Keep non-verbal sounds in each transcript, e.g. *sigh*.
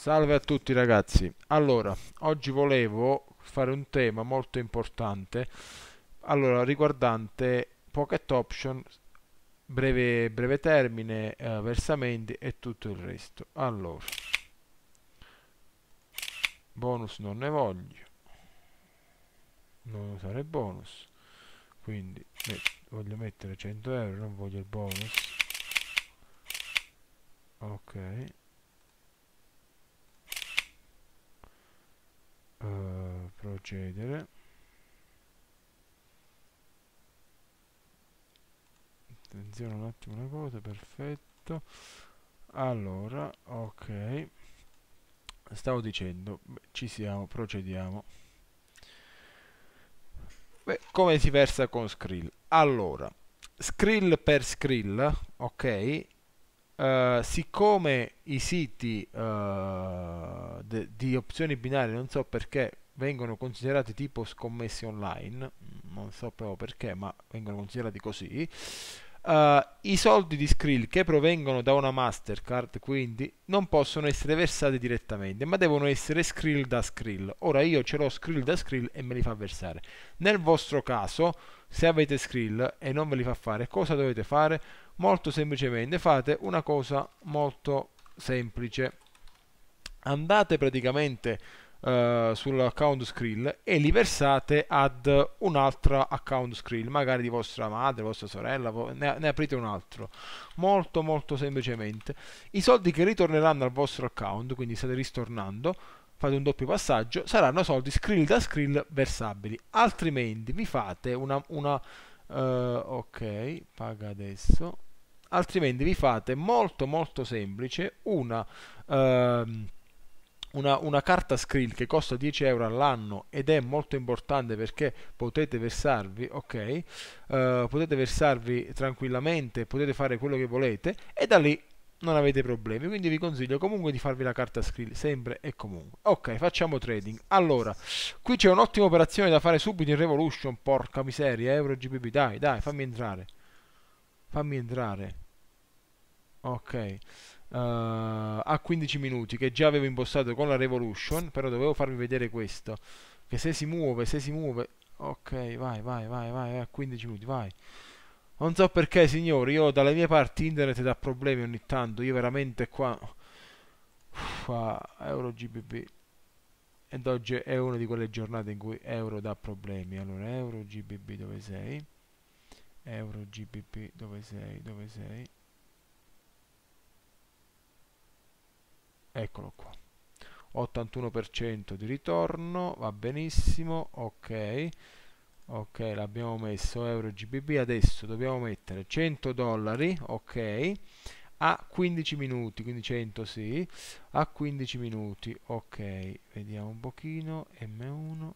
Salve a tutti ragazzi, allora oggi volevo fare un tema molto importante allora, riguardante pocket option, breve, breve termine, eh, versamenti e tutto il resto. Allora, bonus non ne voglio, non usare bonus, quindi eh, voglio mettere 100 euro, non voglio il bonus. Ok uh, procedere attenzione un attimo una cosa perfetto allora ok stavo dicendo ci siamo procediamo beh, come si versa con Skrill allora Skrill per Skrill ok eh, siccome i siti uh, de, di opzioni binarie non so perché vengono considerati tipo scommesse online mm, non so proprio perché ma vengono considerati così Uh, I soldi di Skrill che provengono da una Mastercard quindi non possono essere versati direttamente ma devono essere Skrill da Skrill. Ora io ce l'ho Skrill da Skrill e me li fa versare. Nel vostro caso se avete Skrill e non ve li fa fare cosa dovete fare? Molto semplicemente fate una cosa molto semplice. Andate praticamente eh, sull'account Skrill e li versate ad un altro account Skrill, magari di vostra madre, vostra sorella, ne, ne aprite un altro. Molto molto semplicemente. I soldi che ritorneranno al vostro account, quindi state ristornando, fate un doppio passaggio, saranno soldi Skrill da Skrill versabili. Altrimenti vi fate una... una uh, ok, paga adesso altrimenti vi fate molto molto semplice una uh, una, una, carta Skrill che costa 10 euro all'anno ed è molto importante perché potete versarvi, ok, uh, potete versarvi tranquillamente, potete fare quello che volete e da lì non avete problemi. Quindi vi consiglio comunque di farvi la carta Skrill sempre e comunque. Ok, facciamo trading. Allora, qui c'è un'ottima operazione da fare subito in Revolution, porca miseria, eh, Euro GBP, dai, dai, fammi entrare. Fammi entrare. Ok uh, a 15 minuti che già avevo impostato con la Revolution, però dovevo farvi vedere questo, che se si muove, se si muove, ok, vai, vai, vai, vai, a 15 minuti, vai. Non so perché signori, io dalle mie parti internet dà problemi ogni tanto, io veramente qua... Uffa, Euro GBP ed oggi è una di quelle giornate in cui euro dà problemi allora euro gbp dove sei euro gbp dove sei dove sei eccolo qua 81% di ritorno va benissimo ok ok l'abbiamo messo euro gbb adesso dobbiamo mettere 100 dollari ok a 15 minuti quindi 100 sì a 15 minuti ok vediamo un pochino m1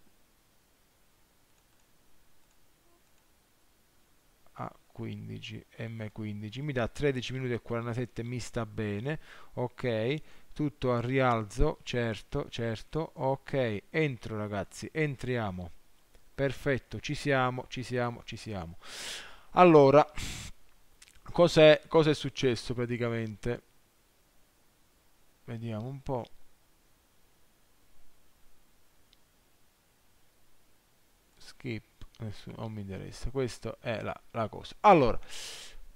15 m15 mi dà 13 minuti e 47 mi sta bene ok tutto al rialzo, certo, certo, ok, entro ragazzi, entriamo, perfetto, ci siamo, ci siamo, ci siamo. Allora, cos'è, cos è successo praticamente? Vediamo un po'. Skip, non mi interessa, questa è la, la cosa. Allora,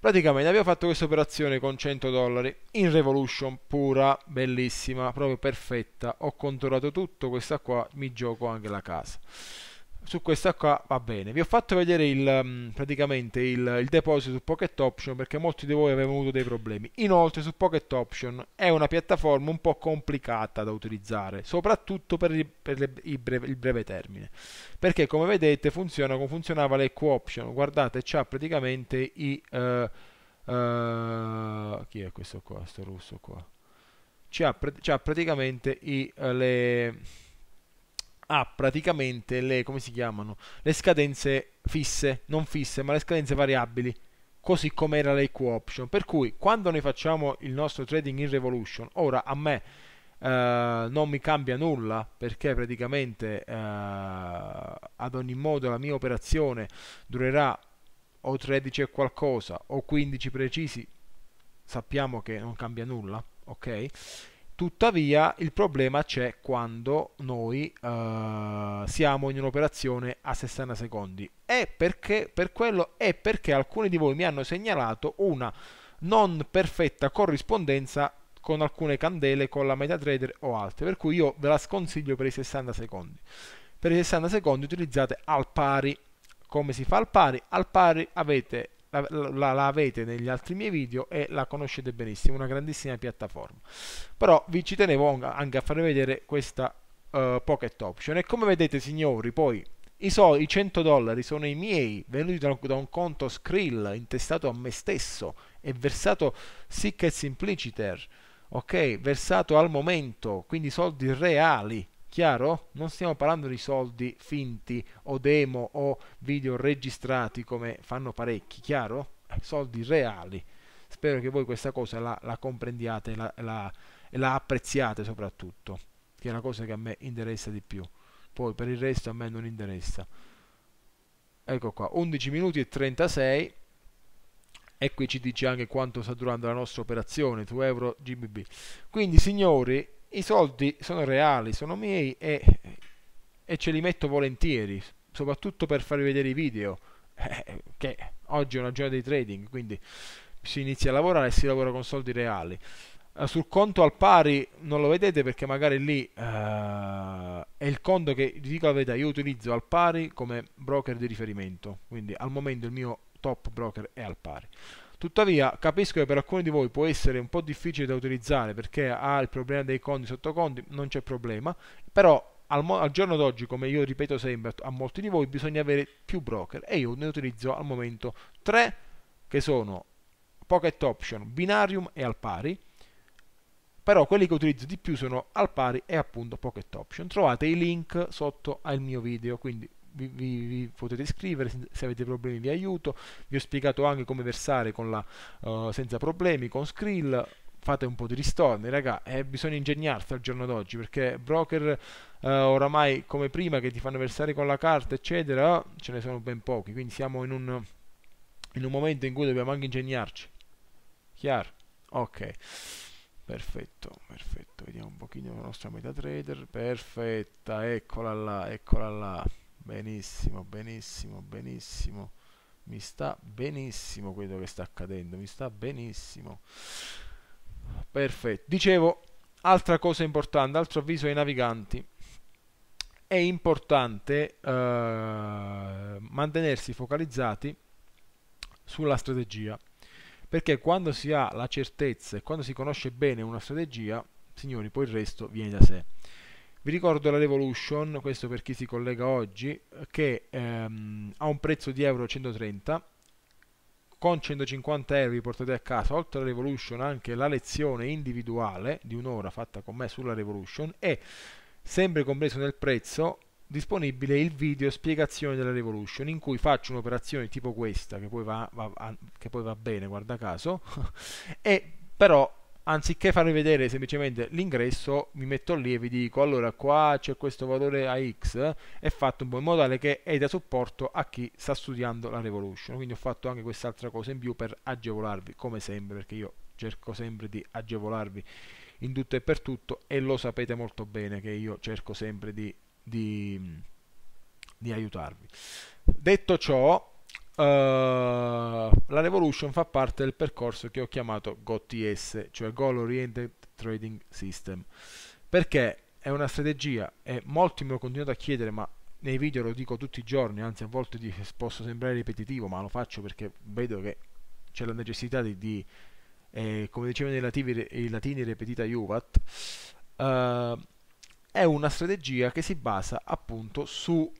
Praticamente abbiamo fatto questa operazione con 100 dollari in Revolution pura, bellissima, proprio perfetta. Ho controllato tutto, questa qua mi gioco anche la casa su questa qua va bene. Vi ho fatto vedere il, mm, praticamente il, il, deposito su Pocket Option perché molti di voi avevano avuto dei problemi. Inoltre su Pocket Option è una piattaforma un po' complicata da utilizzare, soprattutto per, il, per le, il, breve, il breve, termine. Perché come vedete funziona come funzionava l'Eco Option. Guardate, c'ha praticamente i... Uh, uh, chi è questo qua? Sto russo qua. C'ha, pr- praticamente i, uh, le ha praticamente le, come si chiamano, le scadenze fisse, non fisse, ma le scadenze variabili, così come era l'equo option. Per cui quando noi facciamo il nostro trading in Revolution, ora a me eh, non mi cambia nulla perché praticamente eh, ad ogni modo la mia operazione durerà o 13 e qualcosa o 15 precisi, sappiamo che non cambia nulla, ok? Tuttavia il problema c'è quando noi uh, siamo in un'operazione a 60 secondi. E perché? Per quello è perché alcuni di voi mi hanno segnalato una non perfetta corrispondenza con alcune candele, con la MetaTrader o altre. Per cui io ve la sconsiglio per i 60 secondi. Per i 60 secondi utilizzate al pari. Come si fa al pari? Al pari avete la, la, la, avete negli altri miei video e la conoscete benissimo, una grandissima piattaforma. Però vi ci tenevo anche a far vedere questa uh, Pocket Option e come vedete signori poi i, soldi, i 100 dollari sono i miei, venuti da, da un conto Skrill intestato a me stesso e versato sic et simpliciter, ok? Versato al momento, quindi soldi reali, Chiaro? Non stiamo parlando di soldi finti o demo o video registrati come fanno parecchi, chiaro? Eh, soldi reali. Spero che voi questa cosa la, la comprendiate e la, la, la, apprezziate soprattutto, che è la cosa che a me interessa di più. Poi per il resto a me non interessa. Ecco qua, 11 minuti e 36 e qui ci dice anche quanto sta durando la nostra operazione, 2 euro GBB. Quindi signori, i soldi sono reali, sono miei e, e ce li metto volentieri, soprattutto per farvi vedere i video, eh, *laughs* che oggi è una giornata di trading, quindi si inizia a lavorare e si lavora con soldi reali. Eh, sul conto al pari non lo vedete perché magari lì eh, è il conto che, vi dico la verità, io utilizzo al pari come broker di riferimento, quindi al momento il mio top broker è al pari. Tuttavia capisco che per alcuni di voi può essere un po' difficile da utilizzare perché ha il problema dei conti sottoconti, non c'è problema, però al, al giorno d'oggi, come io ripeto sempre a molti di voi, bisogna avere più broker e io ne utilizzo al momento tre che sono Pocket Option, Binarium e Alpari però quelli che utilizzo di più sono Alpari e appunto Pocket Option. Trovate i link sotto al mio video, quindi vi, vi, vi, potete scrivere se avete problemi vi aiuto vi ho spiegato anche come versare la, uh, senza problemi con Skrill fate un po' di ristorni raga eh, bisogna ingegnarsi al giorno d'oggi perché broker uh, oramai come prima che ti fanno versare con la carta eccetera ce ne sono ben pochi quindi siamo in un, in un momento in cui dobbiamo anche ingegnarci chiaro? ok perfetto perfetto vediamo un pochino la nostra MetaTrader perfetta eccola là eccola là Benissimo, benissimo, benissimo. Mi sta benissimo quello che sta accadendo, mi sta benissimo. Perfetto. Dicevo, altra cosa importante, altro avviso ai naviganti. È importante eh, mantenersi focalizzati sulla strategia, perché quando si ha la certezza e quando si conosce bene una strategia, signori, poi il resto viene da sé. Vi ricordo la Revolution, questo per chi si collega oggi, che ehm, ha un prezzo di euro 130 con 150 euro vi portate a casa oltre alla Revolution anche la lezione individuale di un'ora fatta con me sulla Revolution e sempre compreso nel prezzo disponibile il video spiegazione della Revolution in cui faccio un'operazione tipo questa che poi va, va, che poi va bene guarda caso *laughs* e però anziché farvi vedere semplicemente l'ingresso vi metto lì e vi dico allora qua c'è questo valore a x è fatto un po' in modo tale che è da supporto a chi sta studiando la Revolution quindi ho fatto anche quest'altra cosa in più per agevolarvi come sempre perché io cerco sempre di agevolarvi in tutto e per tutto e lo sapete molto bene che io cerco sempre di, di, di aiutarvi detto ciò eh, la Revolution fa parte del percorso che ho chiamato GOTS, cioè Goal Oriented Trading System, perché è una strategia e molti me lo continuate a chiedere, ma nei video lo dico tutti i giorni, anzi a volte posso sembrare ripetitivo, ma lo faccio perché vedo che c'è la necessità di, di eh, come dicevano i, lativi, i, latini, repetita Juvat, eh, è una strategia che si basa appunto su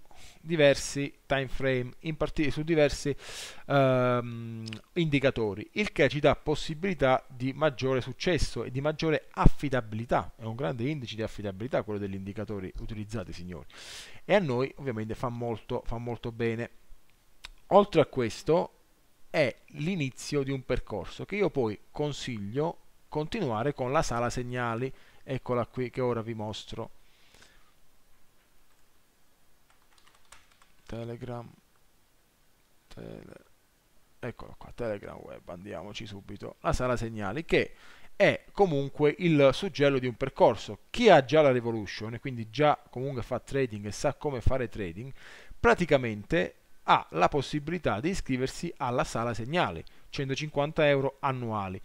diversi time frame, in partire su diversi ehm, indicatori, il che ci dà possibilità di maggiore successo e di maggiore affidabilità. È un grande indice di affidabilità quello degli indicatori utilizzati, signori. E a noi ovviamente fa molto, fa molto bene. Oltre a questo è l'inizio di un percorso che io poi consiglio continuare con la sala segnali, eccola qui che ora vi mostro Telegram. Tele, eccolo qua, Telegram Web, andiamoci subito. La sala segnali che è comunque il suggello di un percorso. Chi ha già la Revolution e quindi già comunque fa trading e sa come fare trading, praticamente ha la possibilità di iscriversi alla sala segnali, 150 euro annuali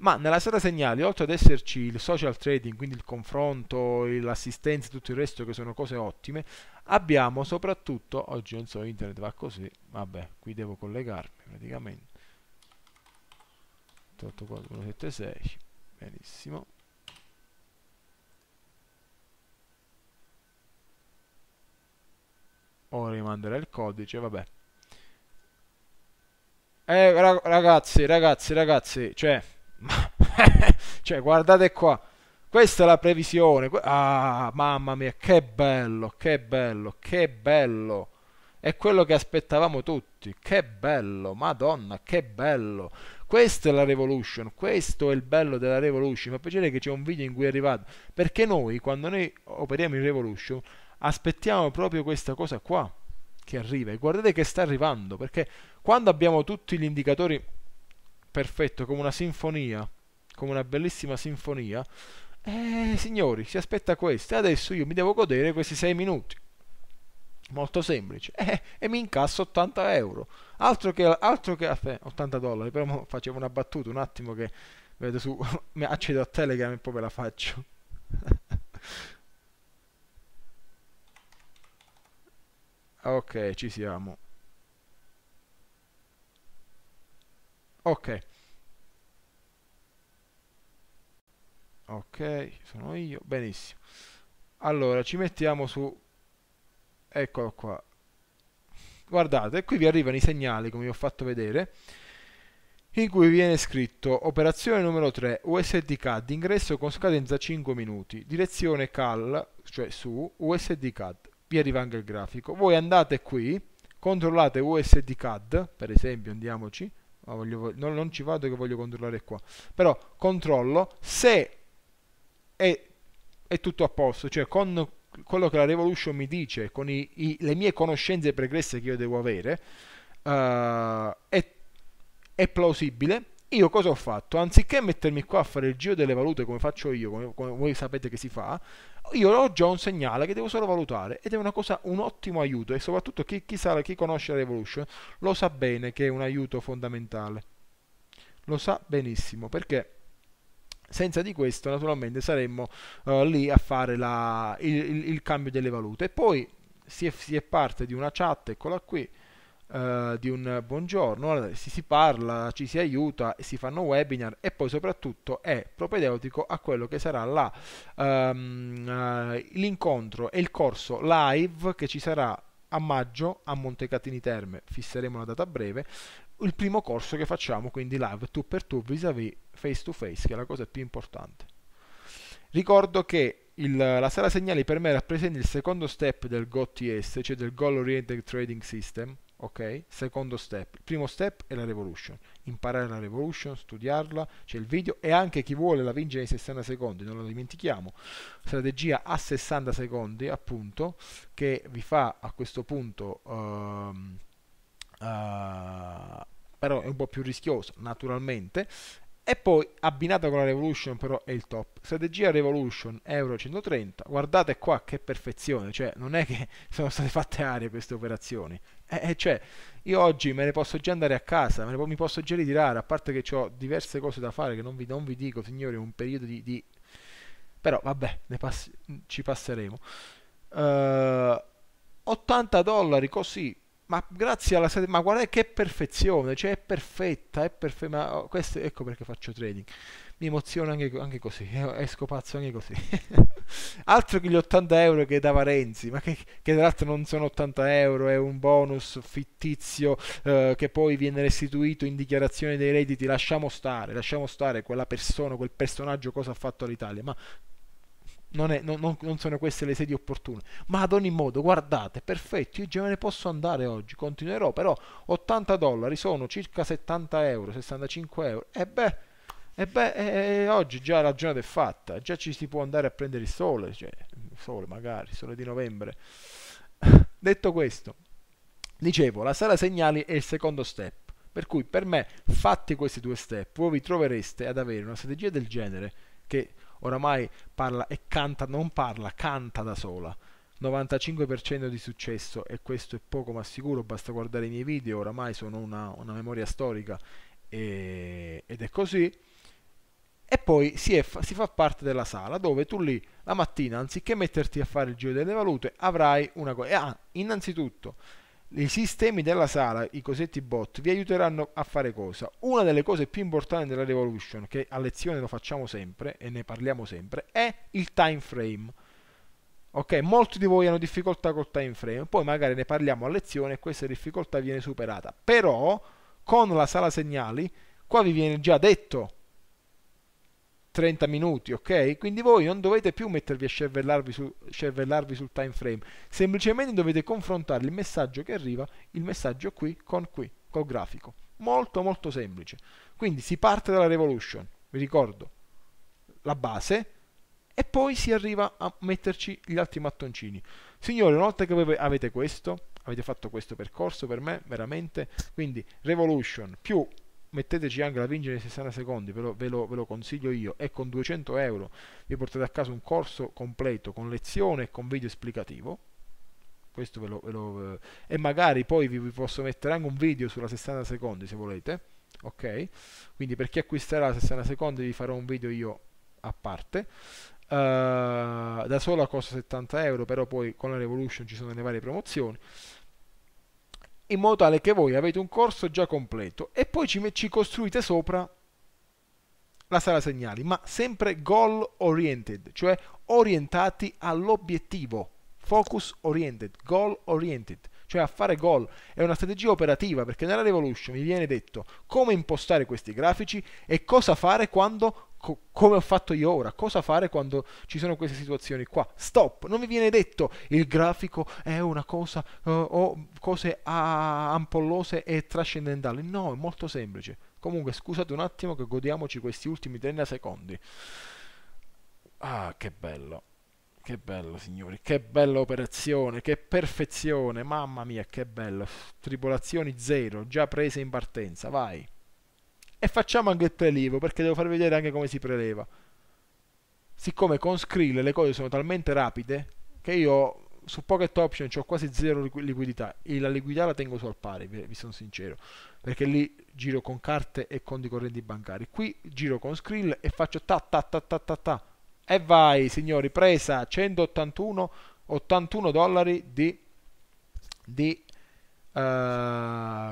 ma nella serata segnali, oltre ad esserci il social trading, quindi il confronto, l'assistenza e tutto il resto che sono cose ottime, abbiamo soprattutto, oggi non so, internet va così, vabbè, qui devo collegarmi praticamente, 84176, benissimo. Ora rimanderà il codice, vabbè. Eh, ragazzi, ragazzi, ragazzi, cioè *laughs* cioè, guardate qua. Questa è la previsione. Ah, mamma mia, che bello, che bello, che bello. È quello che aspettavamo tutti. Che bello, madonna, che bello. Questa è la Revolution, questo è il bello della Revolution. Mi fa piacere che c'è un video in cui è arrivato. Perché noi, quando noi operiamo in Revolution, aspettiamo proprio questa cosa qua che arriva. E guardate che sta arrivando, perché quando abbiamo tutti gli indicatori perfetto, come una sinfonia, come una bellissima sinfonia. Eh, signori, si aspetta questo. E Adesso io mi devo godere questi 6 minuti. Molto semplice. Eh, e mi incasso 80 euro. Altro che... Altro che eh, 80 dollari. Però facevo una battuta un attimo che... Vedo su... *laughs* mi accedo a Telegram e poi ve la faccio. *laughs* ok, ci siamo. Ok. ok sono io benissimo allora ci mettiamo su eccolo qua guardate qui vi arrivano i segnali come vi ho fatto vedere in cui viene scritto operazione numero 3 USD CAD ingresso con scadenza 5 minuti direzione CAL cioè su USD CAD vi arriva anche il grafico voi andate qui controllate USD CAD per esempio andiamoci no, voglio, no, non ci vado che voglio controllare qua però controllo se è, è tutto a posto, cioè con quello che la Revolution mi dice, con i, i, le mie conoscenze pregresse che io devo avere, uh, è, è, plausibile. Io cosa ho fatto? Anziché mettermi qua a fare il giro delle valute come faccio io, come, come voi sapete che si fa, io ho già un segnale che devo solo valutare ed è una cosa, un ottimo aiuto e soprattutto chi, chi, sa, chi conosce la Revolution lo sa bene che è un aiuto fondamentale. Lo sa benissimo perché senza di questo naturalmente saremmo eh, lì a fare la, il, il, il, cambio delle valute. poi si è, si è parte di una chat, eccola qui, Uh, di un buongiorno, si, si, parla, ci si aiuta, si fanno webinar e poi soprattutto è propedeutico a quello che sarà la, um, uh, l'incontro e il corso live che ci sarà a maggio a Montecatini Terme, fisseremo una data breve, il primo corso che facciamo, quindi live, tu per tu, vis-à-vis, face-to-face, che è la cosa più importante. Ricordo che il, la sala segnali per me rappresenta il secondo step del GOTS, cioè del Goal Oriented Trading System, ok? Secondo step. Il primo step è la Revolution, imparare la Revolution, studiarla, c'è il video e anche chi vuole la vince nei 60 secondi, non lo dimentichiamo. Strategia a 60 secondi, appunto, che vi fa a questo punto... Um, uh, però è un po' più rischioso naturalmente e poi abbinata con la Revolution però è il top strategia Revolution Euro 130 guardate qua che perfezione cioè non è che *laughs* sono state fatte arie queste operazioni eh, eh, cioè io oggi me ne posso già andare a casa po- mi posso già ritirare a parte che ho diverse cose da fare che non vi, non vi dico signori un periodo di, di... però vabbè pass- ci passeremo uh, eh, 80 dollari così ma grazie alla ma guarda che perfezione, cioè è perfetta, è perfetta, oh, questo, ecco perché faccio trading, mi emoziona anche, anche, così, esco eh, pazzo anche così. *laughs* altro che gli 80 euro che dava Renzi, ma che, che tra l'altro non sono 80 euro, è un bonus fittizio eh, che poi viene restituito in dichiarazione dei redditi, lasciamo stare, lasciamo stare quella persona, quel personaggio cosa ha fatto all'Italia, ma non, è, non, non, non, sono queste le sedi opportune. Ma ad ogni modo, guardate, perfetto, io già me ne posso andare oggi, continuerò, però 80 dollari sono circa 70 euro, 65 euro, e beh, e beh e oggi già la giornata è fatta, già ci si può andare a prendere il sole, cioè, il sole magari, il sole di novembre. *laughs* Detto questo, dicevo, la sala segnali è il secondo step. Per cui per me, fatti questi due step, voi vi trovereste ad avere una strategia del genere che oramai parla e canta, non parla, canta da sola. 95% di successo e questo è poco ma sicuro, basta guardare i miei video, oramai sono una, una memoria storica e, ed è così. E poi si, è, si, fa parte della sala dove tu lì la mattina, anziché metterti a fare il giro delle valute, avrai una cosa. Ah, innanzitutto i sistemi della sala, i cosetti bot, vi aiuteranno a fare cosa? Una delle cose più importanti della Revolution, che a lezione lo facciamo sempre e ne parliamo sempre, è il time frame. Ok, molti di voi hanno difficoltà col time frame, poi magari ne parliamo a lezione e questa difficoltà viene superata. Però con la sala segnali, qua vi viene già detto 30 minuti, ok? Quindi voi non dovete più mettervi a cervellarvi, su, cervellarvi sul time frame, semplicemente dovete confrontare il messaggio che arriva, il messaggio qui con qui, col grafico. Molto molto semplice. Quindi si parte dalla revolution, vi ricordo, la base e poi si arriva a metterci gli altri mattoncini. Signore, una volta che avete questo, avete fatto questo percorso per me, veramente, quindi revolution più metteteci anche la vincita di 60 secondi ve lo, ve, lo, ve lo, consiglio io e con 200 euro vi portate a casa un corso completo con lezione e con video esplicativo questo ve lo, ve lo eh, e magari poi vi, vi posso mettere anche un video sulla 60 secondi se volete ok quindi per chi acquisterà la 60 secondi vi farò un video io a parte Uh, da sola costa 70 euro però poi con la Revolution ci sono le varie promozioni in modo tale che voi avete un corso già completo e poi ci, ci costruite sopra la sala segnali, ma sempre goal oriented, cioè orientati all'obiettivo, focus oriented, goal oriented, cioè a fare goal. È una strategia operativa perché nella Revolution vi viene detto come impostare questi grafici e cosa fare quando co- come ho fatto io ora, cosa fare quando ci sono queste situazioni qua. Stop, non mi viene detto il grafico è una cosa uh, o cose a- ampollose e trascendentali. No, è molto semplice. Comunque, scusate un attimo che godiamoci questi ultimi 30 secondi. Ah, che bello. Che bello, signori, che bella operazione, che perfezione, mamma mia, che bello. Tribolazioni zero, già prese in partenza, vai e facciamo anche il prelievo perché devo far vedere anche come si preleva siccome con Skrill le cose sono talmente rapide che io su Pocket Option ho quasi zero liquidità e la liquidità la tengo sul pari, vi sono sincero, perché lì giro con carte e conti correnti bancari. Qui giro con Skrill e faccio ta ta ta ta ta ta e vai signori, presa 181 81 dollari di di uh,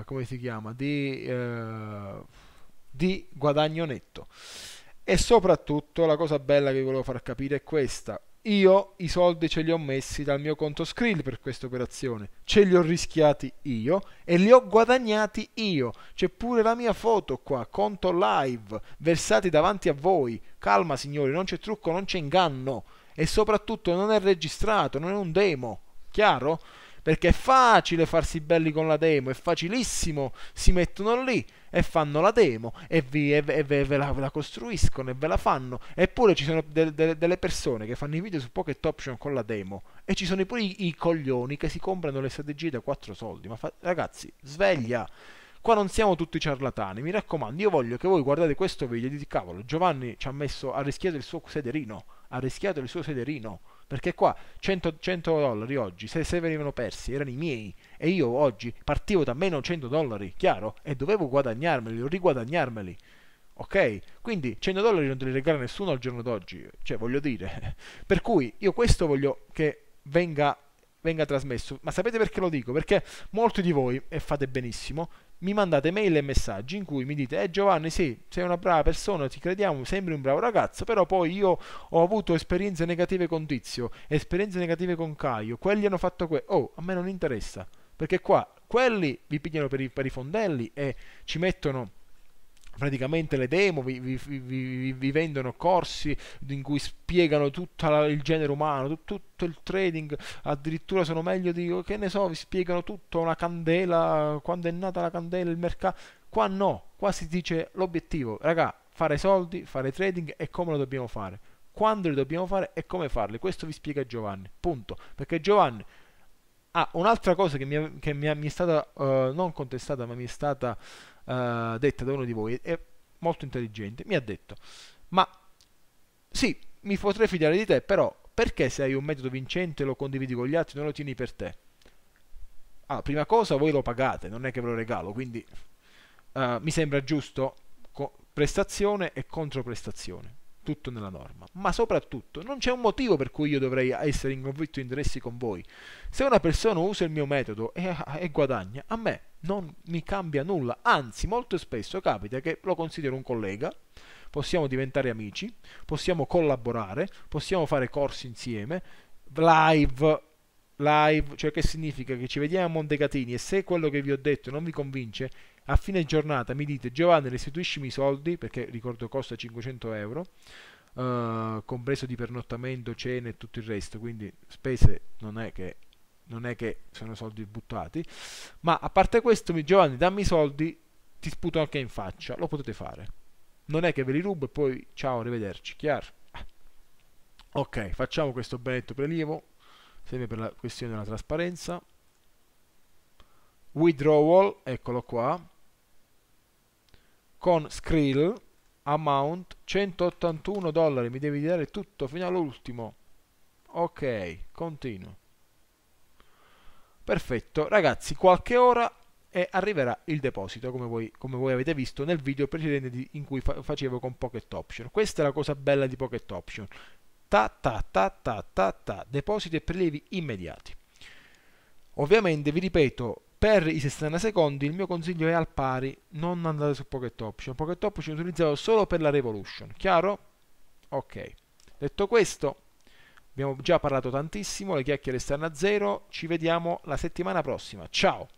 come si chiama? di uh, di guadagno netto. E soprattutto la cosa bella che vi volevo far capire è questa. Io i soldi ce li ho messi dal mio conto Skrill per questa operazione, ce li ho rischiati io e li ho guadagnati io. C'è pure la mia foto qua, conto live, versati davanti a voi. Calma signori, non c'è trucco, non c'è inganno e soprattutto non è registrato, non è un demo, chiaro? Perché è facile farsi belli con la demo, è facilissimo, si mettono lì, e fanno la demo e, vi, e, e ve, ve, la, ve, la, costruiscono e ve la fanno. Eppure ci sono de, de, delle persone che fanno i video su Pocket Option con la demo e ci sono pure i, i coglioni che si comprano le strategie da 4 soldi. Ma fa, ragazzi, sveglia! Qua non siamo tutti ciarlatani, mi raccomando, io voglio che voi guardate questo video e dite cavolo, Giovanni ci ha messo, ha rischiato il suo sederino, ha rischiato il suo sederino. Perché qua 100, 100 dollari oggi, se, se, venivano persi, erano i miei. E io oggi partivo da meno 100 dollari, chiaro? E dovevo guadagnarmeli o riguadagnarmeli. Ok? Quindi 100 dollari non te li regala nessuno al giorno d'oggi. Cioè, voglio dire. *laughs* Per cui io questo voglio che venga venga trasmesso. Ma sapete perché lo dico? Perché molti di voi, e fate benissimo, mi mandate mail e messaggi in cui mi dite eh Giovanni sì, sei una brava persona, ti crediamo, sembri un bravo ragazzo, però poi io ho avuto esperienze negative con Tizio, esperienze negative con Caio, quelli hanno fatto quello, oh a me non interessa, perché qua quelli vi pigliano per i, per i fondelli e ci mettono praticamente le demo, vi, vi, vi, vi, vendono corsi in cui spiegano tutto il genere umano, tutto, tutto il trading, addirittura sono meglio di, oh, che ne so, vi spiegano tutto, una candela, quando è nata la candela, il mercato, qua no, qua si dice l'obiettivo, raga, fare soldi, fare trading e come lo dobbiamo fare, quando lo dobbiamo fare e come farli, questo vi spiega Giovanni, punto, perché Giovanni... ah, un'altra cosa che mi, che mi, mi è stata uh, non contestata, ma mi è stata eh, detta da uno di voi, è molto intelligente, mi ha detto, ma sì, mi potrei fidare di te, però perché se hai un metodo vincente lo condividi con gli altri, non lo tieni per te? Ah, prima cosa voi lo pagate, non è che ve lo regalo, quindi eh, mi sembra giusto prestazione e controprestazione, tutto nella norma. Ma soprattutto non c'è un motivo per cui io dovrei essere in conflitto di interessi con voi. Se una persona usa il mio metodo e, e guadagna, a me non mi cambia nulla, anzi molto spesso capita che lo considero un collega, possiamo diventare amici, possiamo collaborare, possiamo fare corsi insieme, live, live, cioè che significa che ci vediamo a Montecatini e se quello che vi ho detto non vi convince, a fine giornata mi dite Giovanni restituisci i soldi, perché ricordo costa 500 euro, eh, compreso di pernottamento, cene e tutto il resto, quindi spese non è che non è che sono soldi buttati, ma a parte questo, Giovanni, dammi i soldi, ti sputo anche in faccia, lo potete fare. Non è che ve li rubo e poi ciao, arrivederci, chiaro? Ah. Ok, facciamo questo benetto prelievo, sempre per la questione della trasparenza. Withdrawal, eccolo qua, con Skrill, amount, 181 dollari, mi devi dare tutto fino all'ultimo. Ok, continuo. Perfetto, ragazzi, qualche ora e arriverà il deposito come voi, come voi avete visto nel video precedente di, in cui fa facevo con Pocket Option. Questa è la cosa bella di Pocket Option. Ta ta ta ta ta ta, deposito e prelievi immediati. Ovviamente vi ripeto, per i 60 secondi il mio consiglio è al pari, non andate su Pocket Option. Pocket Option utilizzato solo per la Revolution, chiaro? Ok. Detto questo, Abbiamo già parlato tantissimo, le chiacchiere stanno a zero, ci vediamo la settimana prossima. Ciao!